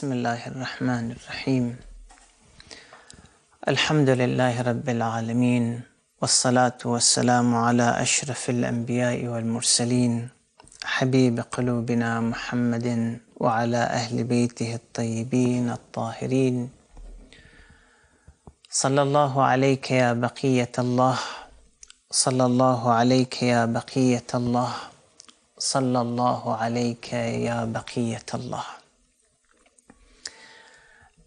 بسم الله الرحمن الرحيم الحمد لله رب العالمين والصلاة والسلام على أشرف الأنبياء والمرسلين حبيب قلوبنا محمد وعلى أهل بيته الطيبين الطاهرين صلى الله عليك يا بقية الله صلى الله عليك يا بقية الله صلى الله عليك يا بقية الله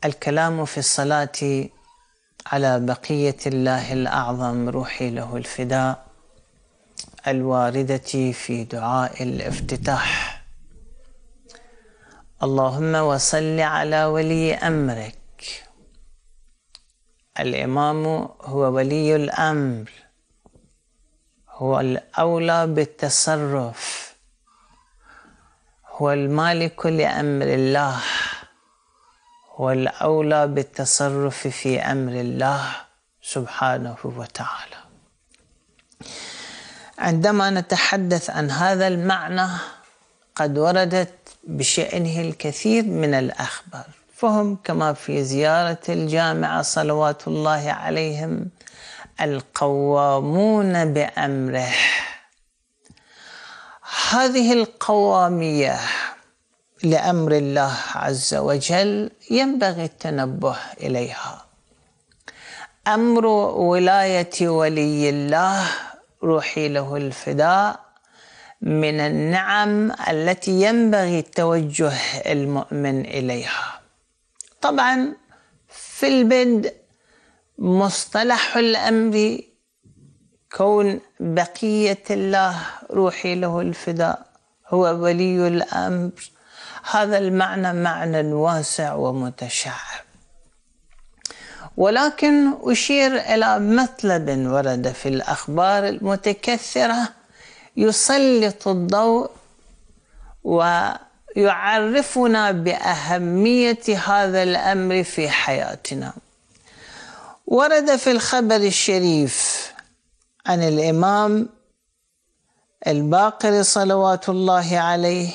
الكلام في الصلاة على بقية الله الأعظم روحي له الفداء الواردة في دعاء الافتتاح اللهم وصل على ولي أمرك الإمام هو ولي الأمر هو الأولى بالتصرف هو المالك لأمر الله والأولى بالتصرف في أمر الله سبحانه وتعالى عندما نتحدث عن هذا المعنى قد وردت بشأنه الكثير من الأخبار فهم كما في زيارة الجامعة صلوات الله عليهم القوامون بأمره هذه القوامية لامر الله عز وجل ينبغي التنبه اليها امر ولايه ولي الله روحي له الفداء من النعم التي ينبغي توجه المؤمن اليها طبعا في البدء مصطلح الامر كون بقيه الله روحي له الفداء هو ولي الامر هذا المعنى معنى واسع ومتشعب ولكن أشير إلى مطلب ورد في الأخبار المتكثرة يسلط الضوء ويعرفنا بأهمية هذا الأمر في حياتنا ورد في الخبر الشريف عن الإمام الباقر صلوات الله عليه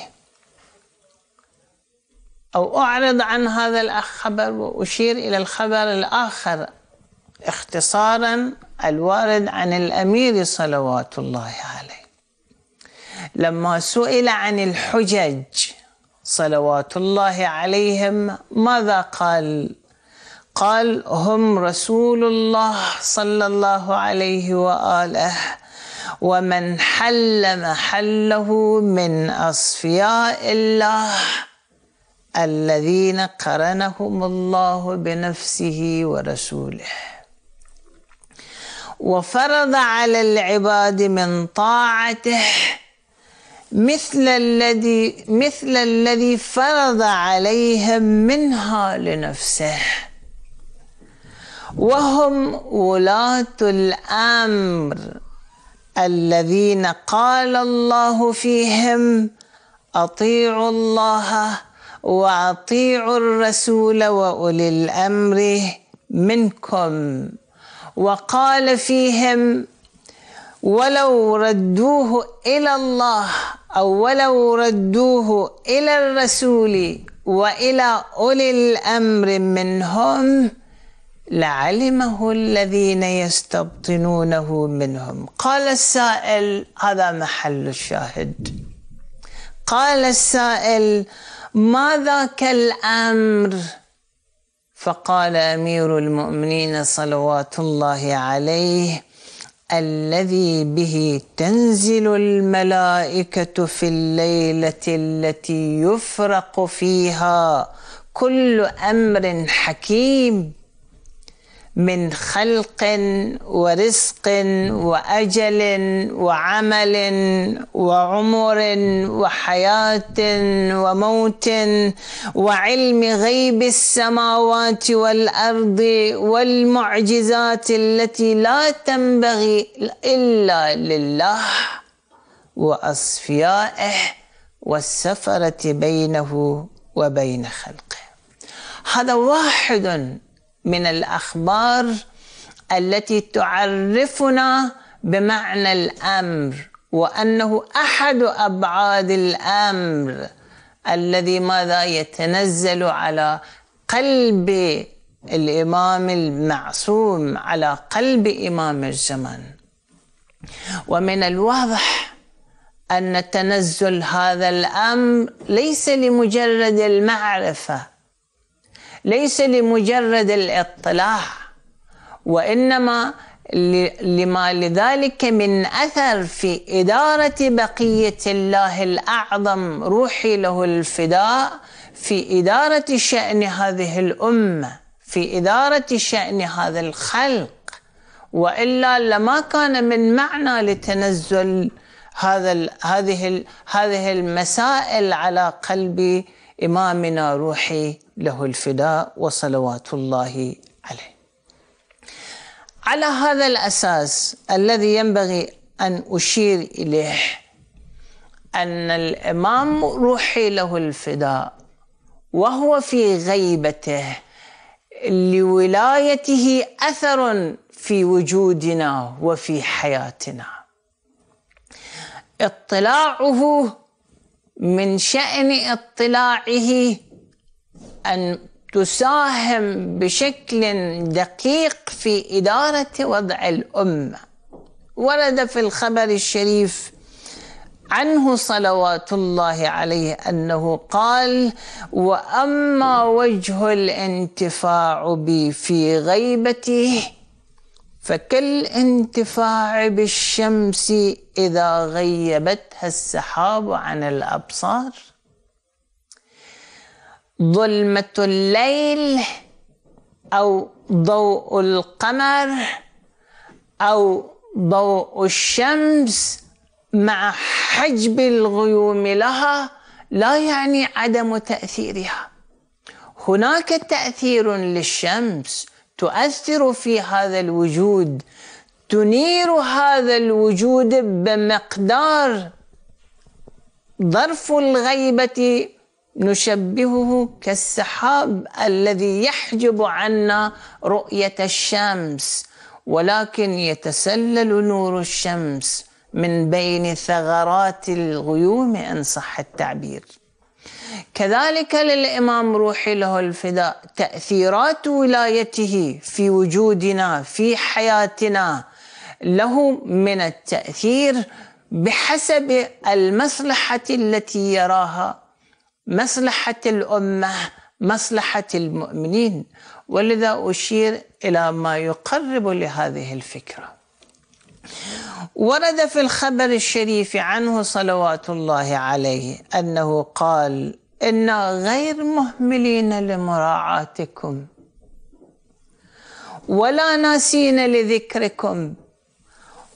أو أعرض عن هذا الخبر وأشير إلى الخبر الآخر اختصارا الوارد عن الأمير صلوات الله عليه لما سئل عن الحجج صلوات الله عليهم ماذا قال قال هم رسول الله صلى الله عليه وآله ومن حل محله من أصفياء الله الذين قرنهم الله بنفسه ورسوله وفرض على العباد من طاعته مثل الذي مثل الذي فرض عليهم منها لنفسه وهم ولاة الأمر الذين قال الله فيهم أطيعوا الله واطيعوا الرسول واولي الامر منكم وقال فيهم ولو ردوه الى الله او ولو ردوه الى الرسول والى اولي الامر منهم لعلمه الذين يستبطنونه منهم قال السائل هذا محل الشاهد قال السائل ما ذاك الامر فقال امير المؤمنين صلوات الله عليه الذي به تنزل الملائكه في الليله التي يفرق فيها كل امر حكيم من خلق ورزق واجل وعمل وعمر وحياه وموت وعلم غيب السماوات والارض والمعجزات التي لا تنبغي الا لله واصفيائه والسفره بينه وبين خلقه هذا واحد من الاخبار التي تعرفنا بمعنى الامر وانه احد ابعاد الامر الذي ماذا يتنزل على قلب الامام المعصوم على قلب امام الزمان ومن الواضح ان تنزل هذا الامر ليس لمجرد المعرفه ليس لمجرد الاطلاع وانما لما لذلك من اثر في اداره بقيه الله الاعظم روحي له الفداء في اداره شان هذه الامه في اداره شان هذا الخلق والا لما كان من معنى لتنزل هذا هذه هذه المسائل على قلب امامنا روحي له الفداء وصلوات الله عليه على هذا الأساس الذي ينبغي أن أشير إليه أن الإمام روحي له الفداء وهو في غيبته لولايته أثر في وجودنا وفي حياتنا اطلاعه من شأن اطلاعه أن تساهم بشكل دقيق في إدارة وضع الأمة ورد في الخبر الشريف عنه صلوات الله عليه انه قال واما وجه الانتفاع بي في غيبتي فكالانتفاع بالشمس اذا غيبتها السحاب عن الابصار ظلمة الليل أو ضوء القمر أو ضوء الشمس مع حجب الغيوم لها لا يعني عدم تأثيرها هناك تأثير للشمس تؤثر في هذا الوجود تنير هذا الوجود بمقدار ظرف الغيبة نشبهه كالسحاب الذي يحجب عنا رؤية الشمس ولكن يتسلل نور الشمس من بين ثغرات الغيوم إن صح التعبير كذلك للإمام روحي له الفداء تأثيرات ولايته في وجودنا في حياتنا له من التأثير بحسب المصلحة التي يراها مصلحة الأمة مصلحة المؤمنين ولذا أشير إلى ما يقرب لهذه الفكرة ورد في الخبر الشريف عنه صلوات الله عليه أنه قال إنا غير مهملين لمراعاتكم ولا ناسين لذكركم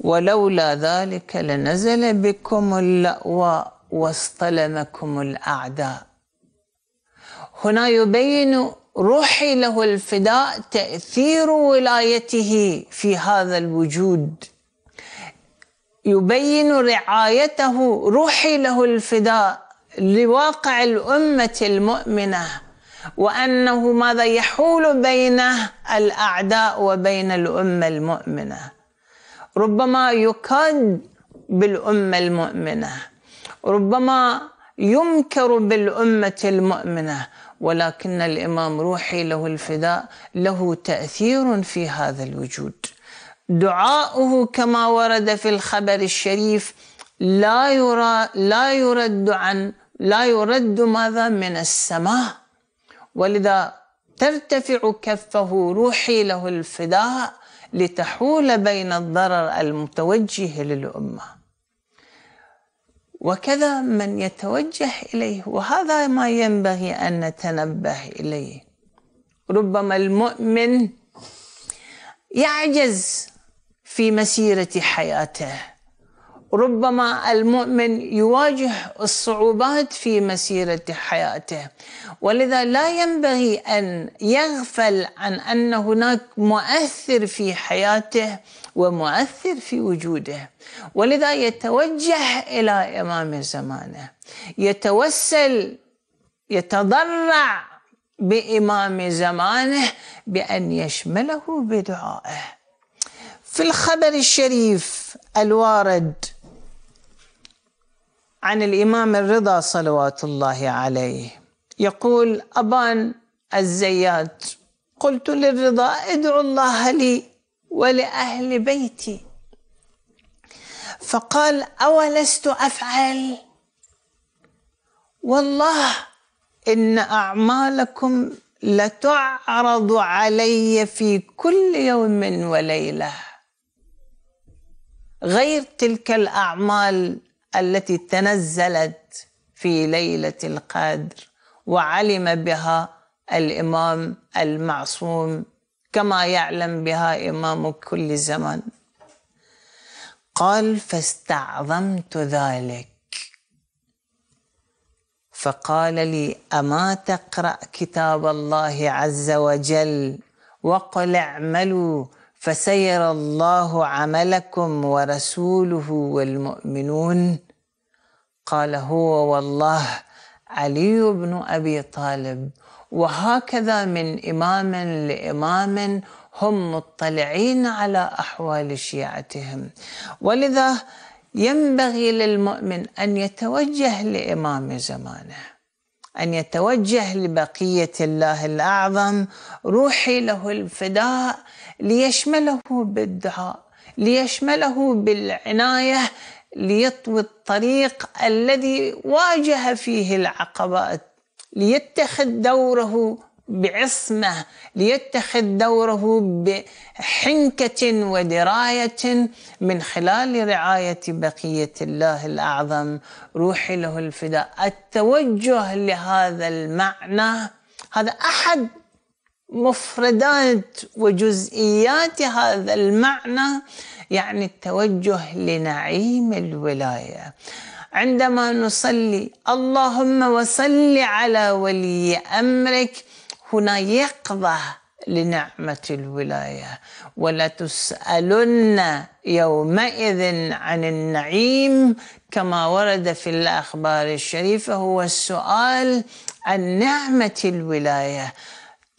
ولولا ذلك لنزل بكم اللأواء واصطلمكم الأعداء هنا يبين روحي له الفداء تأثير ولايته في هذا الوجود يبين رعايته روحي له الفداء لواقع الأمة المؤمنة وأنه ماذا يحول بين الأعداء وبين الأمة المؤمنة ربما يكاد بالأمة المؤمنة ربما يمكر بالأمة المؤمنة ولكن الإمام روحي له الفداء له تأثير في هذا الوجود دعاؤه كما ورد في الخبر الشريف لا يرى لا يرد عن لا يرد ماذا من السماء ولذا ترتفع كفه روحي له الفداء لتحول بين الضرر المتوجه للامه وكذا من يتوجه اليه وهذا ما ينبغي ان نتنبه اليه ربما المؤمن يعجز في مسيره حياته ربما المؤمن يواجه الصعوبات في مسيرة حياته ولذا لا ينبغي أن يغفل عن أن هناك مؤثر في حياته ومؤثر في وجوده ولذا يتوجه إلى إمام زمانه يتوسل يتضرع بإمام زمانه بأن يشمله بدعائه في الخبر الشريف الوارد عن الإمام الرضا صلوات الله عليه يقول أبان الزيات قلت للرضا ادعو الله لي ولأهل بيتي فقال أولست أفعل والله إن أعمالكم لتعرض علي في كل يوم وليلة غير تلك الأعمال التي تنزلت في ليله القدر وعلم بها الامام المعصوم كما يعلم بها امام كل زمن قال فاستعظمت ذلك فقال لي اما تقرا كتاب الله عز وجل وقل اعملوا فسيرى الله عملكم ورسوله والمؤمنون قال هو والله علي بن ابي طالب وهكذا من امام لامام هم مطلعين على احوال شيعتهم ولذا ينبغي للمؤمن ان يتوجه لامام زمانه أن يتوجه لبقية الله الأعظم روحي له الفداء ليشمله بالدعاء ليشمله بالعناية ليطوي الطريق الذي واجه فيه العقبات ليتخذ دوره بعصمه ليتخذ دوره بحنكه ودرايه من خلال رعايه بقيه الله الاعظم روحي له الفداء التوجه لهذا المعنى هذا احد مفردات وجزئيات هذا المعنى يعني التوجه لنعيم الولايه عندما نصلي اللهم وصل على ولي امرك هنا يقظة لنعمة الولاية ولتسألن يومئذ عن النعيم كما ورد في الأخبار الشريفة هو السؤال عن نعمة الولاية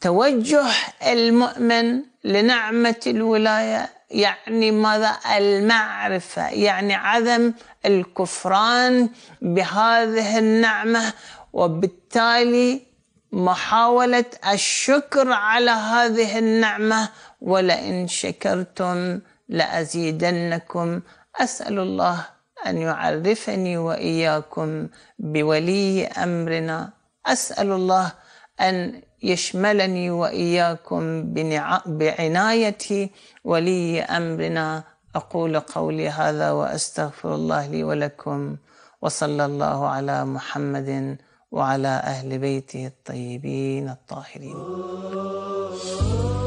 توجه المؤمن لنعمة الولاية يعني ماذا المعرفة يعني عدم الكفران بهذه النعمة وبالتالي محاولة الشكر على هذه النعمة ولئن شكرتم لأزيدنكم أسأل الله أن يعرفني وإياكم بولي أمرنا أسأل الله أن يشملني وإياكم بعناية ولي أمرنا أقول قولي هذا وأستغفر الله لي ولكم وصلى الله على محمد وعلى اهل بيته الطيبين الطاهرين